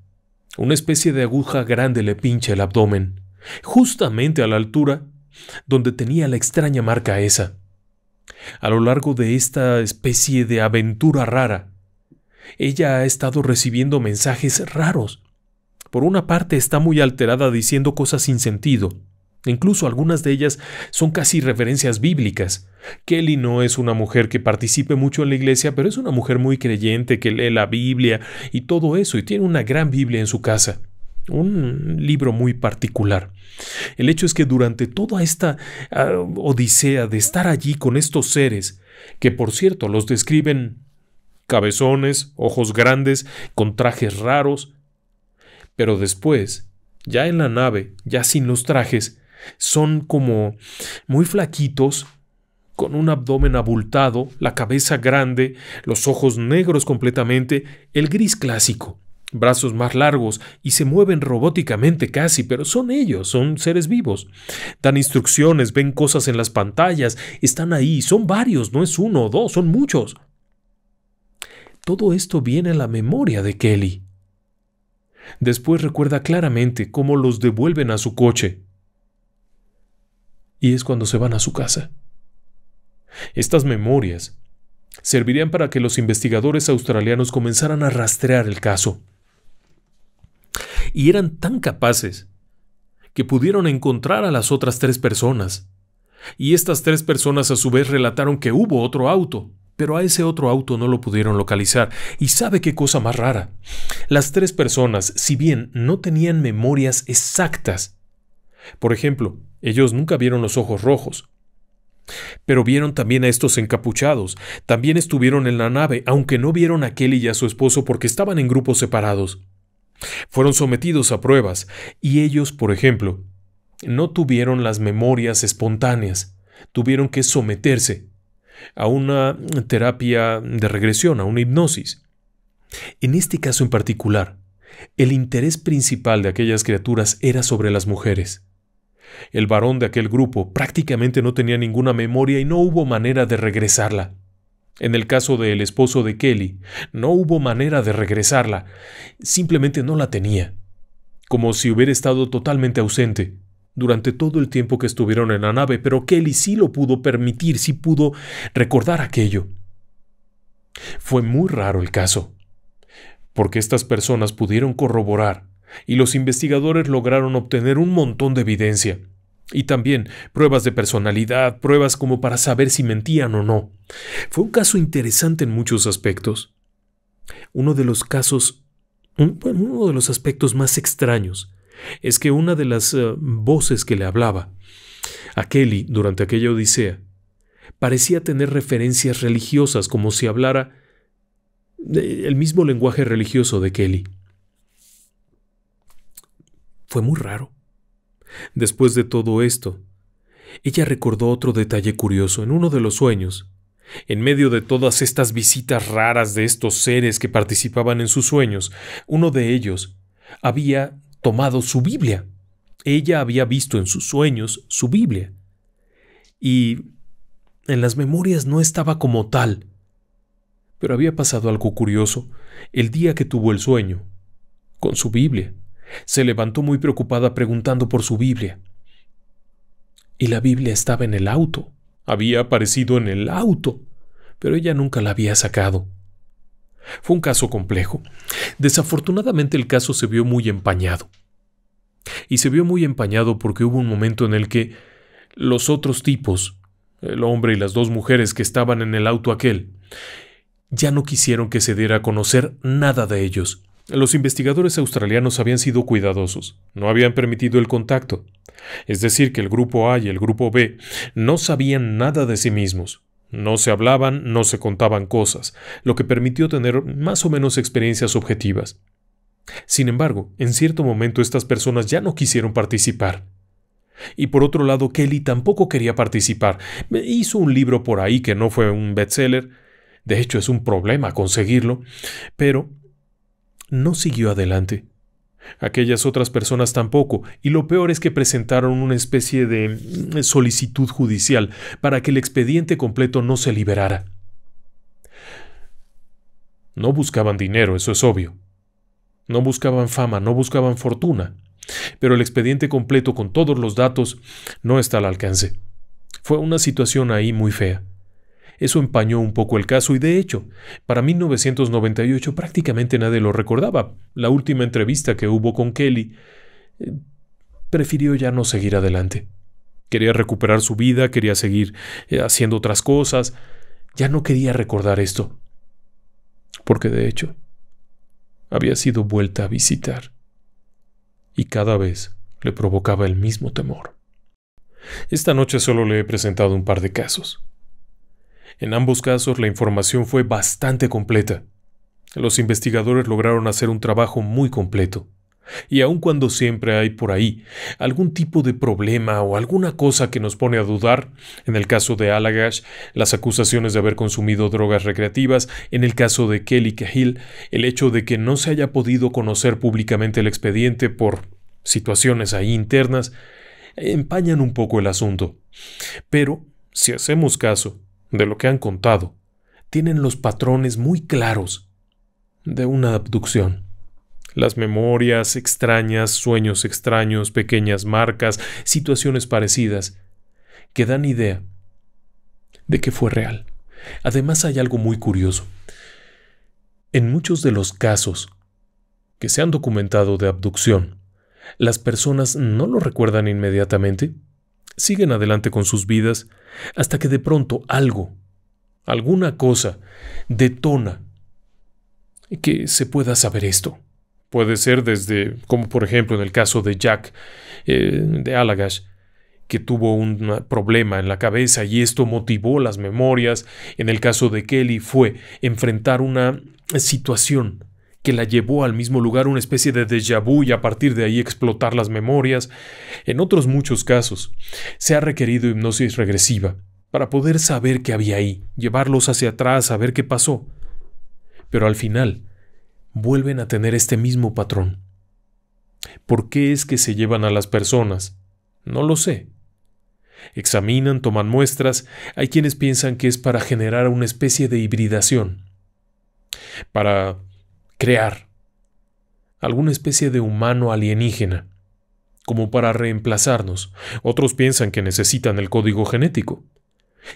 una especie de aguja grande le pincha el abdomen, justamente a la altura donde tenía la extraña marca esa. A lo largo de esta especie de aventura rara, ella ha estado recibiendo mensajes raros. Por una parte está muy alterada diciendo cosas sin sentido, Incluso algunas de ellas son casi referencias bíblicas. Kelly no es una mujer que participe mucho en la iglesia, pero es una mujer muy creyente que lee la Biblia y todo eso, y tiene una gran Biblia en su casa. Un libro muy particular. El hecho es que durante toda esta ah, odisea de estar allí con estos seres, que por cierto los describen cabezones, ojos grandes, con trajes raros, pero después, ya en la nave, ya sin los trajes, son como muy flaquitos, con un abdomen abultado, la cabeza grande, los ojos negros completamente, el gris clásico, brazos más largos y se mueven robóticamente casi, pero son ellos, son seres vivos. Dan instrucciones, ven cosas en las pantallas, están ahí, son varios, no es uno o dos, son muchos. Todo esto viene a la memoria de Kelly. Después recuerda claramente cómo los devuelven a su coche, y es cuando se van a su casa. Estas memorias servirían para que los investigadores australianos comenzaran a rastrear el caso. Y eran tan capaces que pudieron encontrar a las otras tres personas. Y estas tres personas a su vez relataron que hubo otro auto, pero a ese otro auto no lo pudieron localizar. Y sabe qué cosa más rara. Las tres personas, si bien no tenían memorias exactas, por ejemplo, ellos nunca vieron los ojos rojos. Pero vieron también a estos encapuchados, también estuvieron en la nave, aunque no vieron a Kelly y a su esposo porque estaban en grupos separados. Fueron sometidos a pruebas, y ellos, por ejemplo, no tuvieron las memorias espontáneas, tuvieron que someterse a una terapia de regresión, a una hipnosis. En este caso en particular, el interés principal de aquellas criaturas era sobre las mujeres. El varón de aquel grupo prácticamente no tenía ninguna memoria y no hubo manera de regresarla. En el caso del esposo de Kelly, no hubo manera de regresarla, simplemente no la tenía, como si hubiera estado totalmente ausente durante todo el tiempo que estuvieron en la nave, pero Kelly sí lo pudo permitir, sí pudo recordar aquello. Fue muy raro el caso, porque estas personas pudieron corroborar y los investigadores lograron obtener un montón de evidencia. Y también pruebas de personalidad, pruebas como para saber si mentían o no. Fue un caso interesante en muchos aspectos. Uno de los casos, bueno, uno de los aspectos más extraños es que una de las eh, voces que le hablaba a Kelly durante aquella odisea parecía tener referencias religiosas como si hablara el mismo lenguaje religioso de Kelly. Fue muy raro. Después de todo esto, ella recordó otro detalle curioso en uno de los sueños. En medio de todas estas visitas raras de estos seres que participaban en sus sueños, uno de ellos había tomado su Biblia. Ella había visto en sus sueños su Biblia. Y en las memorias no estaba como tal. Pero había pasado algo curioso el día que tuvo el sueño, con su Biblia. Se levantó muy preocupada preguntando por su Biblia. Y la Biblia estaba en el auto. Había aparecido en el auto, pero ella nunca la había sacado. Fue un caso complejo. Desafortunadamente el caso se vio muy empañado. Y se vio muy empañado porque hubo un momento en el que los otros tipos, el hombre y las dos mujeres que estaban en el auto aquel, ya no quisieron que se diera a conocer nada de ellos. Los investigadores australianos habían sido cuidadosos, no habían permitido el contacto. Es decir, que el grupo A y el grupo B no sabían nada de sí mismos. No se hablaban, no se contaban cosas, lo que permitió tener más o menos experiencias objetivas. Sin embargo, en cierto momento estas personas ya no quisieron participar. Y por otro lado, Kelly tampoco quería participar. Hizo un libro por ahí que no fue un bestseller. De hecho, es un problema conseguirlo. Pero no siguió adelante. Aquellas otras personas tampoco, y lo peor es que presentaron una especie de mm, solicitud judicial para que el expediente completo no se liberara. No buscaban dinero, eso es obvio. No buscaban fama, no buscaban fortuna. Pero el expediente completo con todos los datos no está al alcance. Fue una situación ahí muy fea. Eso empañó un poco el caso y de hecho, para 1998 prácticamente nadie lo recordaba. La última entrevista que hubo con Kelly eh, prefirió ya no seguir adelante. Quería recuperar su vida, quería seguir eh, haciendo otras cosas. Ya no quería recordar esto. Porque de hecho, había sido vuelta a visitar. Y cada vez le provocaba el mismo temor. Esta noche solo le he presentado un par de casos. En ambos casos la información fue bastante completa. Los investigadores lograron hacer un trabajo muy completo. Y aun cuando siempre hay por ahí algún tipo de problema o alguna cosa que nos pone a dudar, en el caso de Alagash, las acusaciones de haber consumido drogas recreativas, en el caso de Kelly Cahill, el hecho de que no se haya podido conocer públicamente el expediente por situaciones ahí internas, empañan un poco el asunto. Pero, si hacemos caso de lo que han contado, tienen los patrones muy claros de una abducción. Las memorias extrañas, sueños extraños, pequeñas marcas, situaciones parecidas, que dan idea de que fue real. Además hay algo muy curioso. En muchos de los casos que se han documentado de abducción, las personas no lo recuerdan inmediatamente, siguen adelante con sus vidas hasta que de pronto algo, alguna cosa, detona que se pueda saber esto. Puede ser desde, como por ejemplo en el caso de Jack eh, de Alagash, que tuvo un problema en la cabeza y esto motivó las memorias. En el caso de Kelly fue enfrentar una situación que la llevó al mismo lugar una especie de déjà vu y a partir de ahí explotar las memorias. En otros muchos casos, se ha requerido hipnosis regresiva para poder saber qué había ahí, llevarlos hacia atrás, saber qué pasó. Pero al final, vuelven a tener este mismo patrón. ¿Por qué es que se llevan a las personas? No lo sé. Examinan, toman muestras, hay quienes piensan que es para generar una especie de hibridación, para crear alguna especie de humano alienígena, como para reemplazarnos. Otros piensan que necesitan el código genético.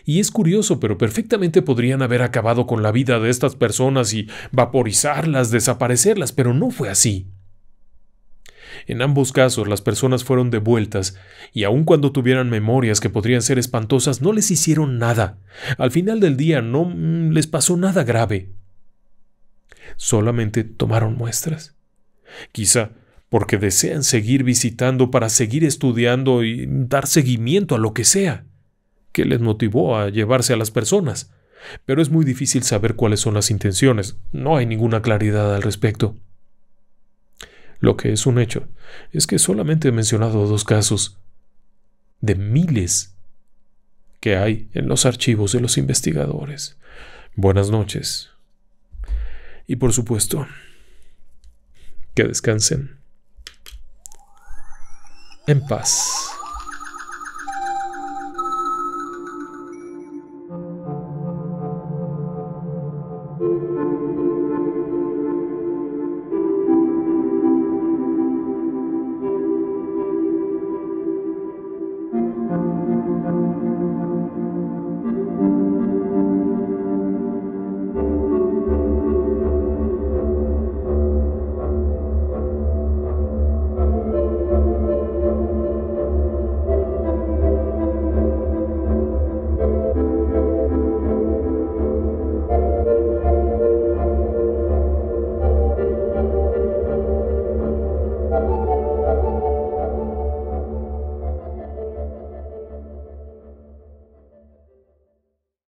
Y es curioso, pero perfectamente podrían haber acabado con la vida de estas personas y vaporizarlas, desaparecerlas, pero no fue así. En ambos casos las personas fueron devueltas, y aun cuando tuvieran memorias que podrían ser espantosas, no les hicieron nada. Al final del día no mm, les pasó nada grave solamente tomaron muestras. Quizá porque desean seguir visitando para seguir estudiando y dar seguimiento a lo que sea, que les motivó a llevarse a las personas. Pero es muy difícil saber cuáles son las intenciones, no hay ninguna claridad al respecto. Lo que es un hecho es que solamente he mencionado dos casos de miles que hay en los archivos de los investigadores. Buenas noches. Y por supuesto, que descansen en paz.